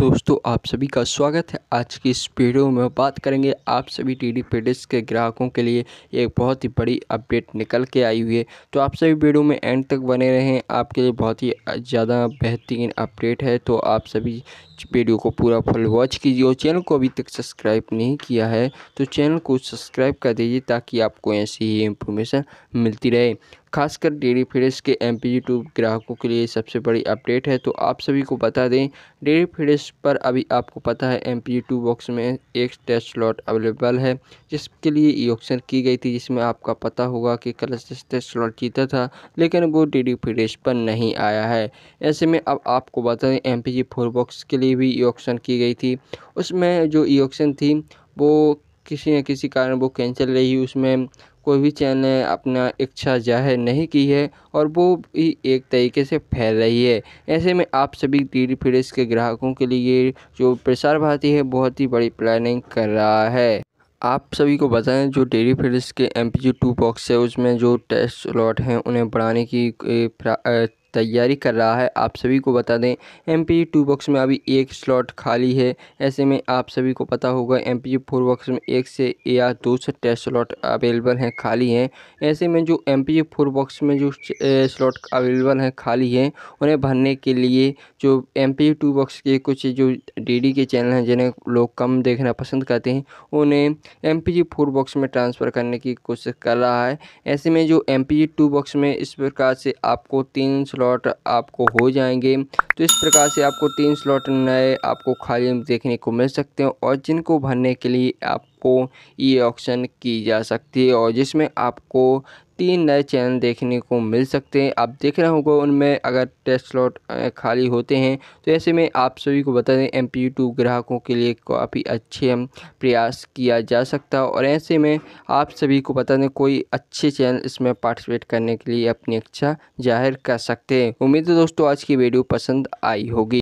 दोस्तों आप सभी का स्वागत है आज की इस वीडियो में बात करेंगे आप सभी टी डी के ग्राहकों के लिए एक बहुत ही बड़ी अपडेट निकल के आई हुई है तो आप सभी वीडियो में एंड तक बने रहें आपके लिए बहुत ही ज़्यादा बेहतरीन अपडेट है तो आप सभी वीडियो को पूरा फुल वॉच कीजिए और चैनल को अभी तक सब्सक्राइब नहीं किया है तो चैनल को सब्सक्राइब कर दीजिए ताकि आपको ऐसी ही इंफॉर्मेशन मिलती रहे खासकर डेली फेडेस के एम पी ग्राहकों के लिए सबसे बड़ी अपडेट है तो आप सभी को बता दें डेली फेडेस पर अभी आपको पता है एम पी टू बॉक्स में एक टेस्ट स्लॉट अवेलेबल है जिसके लिए ई ऑक्शन की गई थी जिसमें आपका पता होगा कि कल टेस्ट स्लॉट जीता था लेकिन वो डी डी फ्रेश पर नहीं आया है ऐसे में अब आपको बता दें एम पी फोर बॉक्स के लिए भी ई ऑक्शन की गई थी उसमें जो ई ऑक्शन थी वो किसी न किसी कारण वो कैंसिल रही उसमें कोई भी चैनल ने अपना इच्छा जाहिर नहीं की है और वो भी एक तरीके से फैल रही है ऐसे में आप सभी डी डी फ्रेश के ग्राहकों के लिए जो प्रसार भारती है बहुत ही बड़ी प्लानिंग कर रहा है आप सभी को बताएं जो डेली फील्ड्स के M P G two box है उसमें जो टेस्ट लॉट हैं उन्हें बढ़ाने की तैयारी कर रहा है आप सभी को बता दें एम पी टू बॉक्स में अभी एक स्लॉट खाली है ऐसे में आप सभी को पता होगा एम पी फोर बॉक्स में एक से या दो से टेस्ट स्लॉट अवेलेबल हैं खाली हैं ऐसे में जो एम पी फोर बॉक्स में जो स्लॉट अवेलेबल हैं खाली हैं उन्हें भरने के लिए जो एम पी टू बॉक्स के कुछ जो डी के चैनल हैं जिन्हें लोग कम देखना पसंद करते हैं उन्हें एम पी फोर बॉक्स में ट्रांसफ़र करने की कोशिश कर रहा है ऐसे में जो एम पी टू बॉक्स में इस प्रकार से आपको तीन स्लॉट स्लॉट आपको हो जाएंगे तो इस प्रकार से आपको तीन स्लॉट नए आपको खाली देखने को मिल सकते हैं और जिनको भरने के लिए आप आपको ई ऑक्शन की जा सकती है और जिसमें आपको तीन नए चैनल देखने को मिल सकते हैं आप देख रहे होंगे उनमें अगर टेस्ट स्लॉट खाली होते हैं तो ऐसे में आप सभी को बता दें एम पी टू ग्राहकों के लिए काफ़ी अच्छे प्रयास किया जा सकता है और ऐसे में आप सभी को बता दें कोई अच्छे चैनल इसमें पार्टिसिपेट करने के लिए अपनी इच्छा जाहिर कर सकते हैं उम्मीद है दोस्तों आज की वीडियो पसंद आई होगी